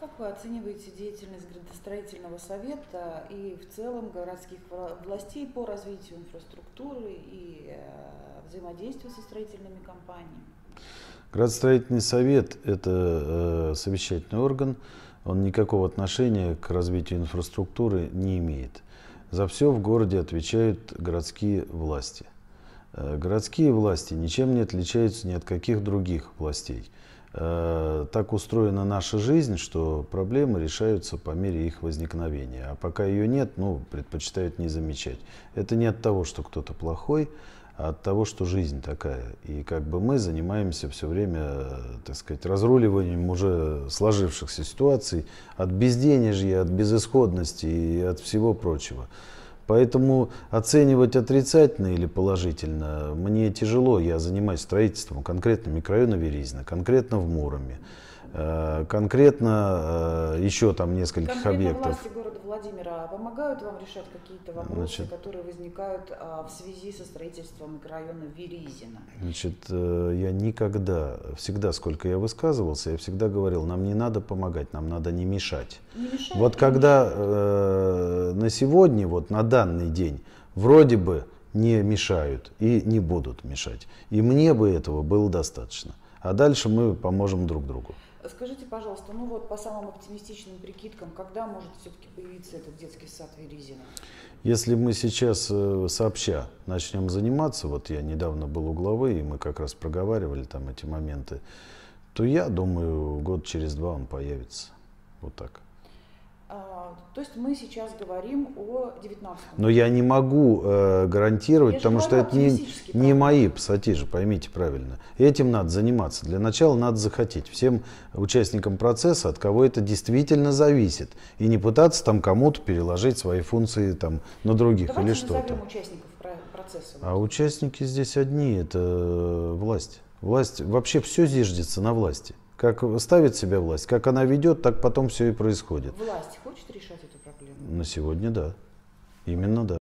Как вы оцениваете деятельность градостроительного совета и в целом городских властей по развитию инфраструктуры и э, взаимодействию со строительными компаниями? Градостроительный совет – это э, совещательный орган, он никакого отношения к развитию инфраструктуры не имеет. За все в городе отвечают городские власти. Э, городские власти ничем не отличаются ни от каких других властей. Э, так устроена наша жизнь, что проблемы решаются по мере их возникновения. А пока ее нет, ну, предпочитают не замечать. Это не от того, что кто-то плохой, а от того, что жизнь такая. И как бы мы занимаемся все время, так сказать, разруливанием уже сложившихся ситуаций от безденежья, от безысходности и от всего прочего. Поэтому оценивать отрицательно или положительно мне тяжело. Я занимаюсь строительством конкретно микрорайона Веризина, конкретно в Муроме, э, конкретно э, еще там нескольких конкретно объектов. Владимира а помогают вам решать какие-то вопросы, значит, которые возникают а, в связи со строительством микрорайона Веризина? Значит, э, я никогда, всегда, сколько я высказывался, я всегда говорил, нам не надо помогать, нам надо не мешать. Не мешать вот когда мешать. Э, на сегодня, вот на данный день, вроде бы не мешают и не будут мешать. И мне бы этого было достаточно. А дальше мы поможем друг другу. Скажите, пожалуйста, ну вот по самым оптимистичным прикидкам, когда может все-таки появиться этот детский сад Веризина? Если мы сейчас э, сообща начнем заниматься, вот я недавно был у главы, и мы как раз проговаривали там эти моменты, то я думаю, год через два он появится. Вот так. То есть мы сейчас говорим о 19 Но я не могу э, гарантировать, я потому что это не, не мои пассатижи, поймите правильно. Этим надо заниматься. Для начала надо захотеть. Всем участникам процесса, от кого это действительно зависит. И не пытаться там кому-то переложить свои функции там, на других Давайте или что-то. участников процесса. А участники здесь одни, это э, власть. Власть, вообще все зиждется на власти. Как ставит себя власть, как она ведет, так потом все и происходит. Власть хочет решать эту проблему? На сегодня да. Именно да.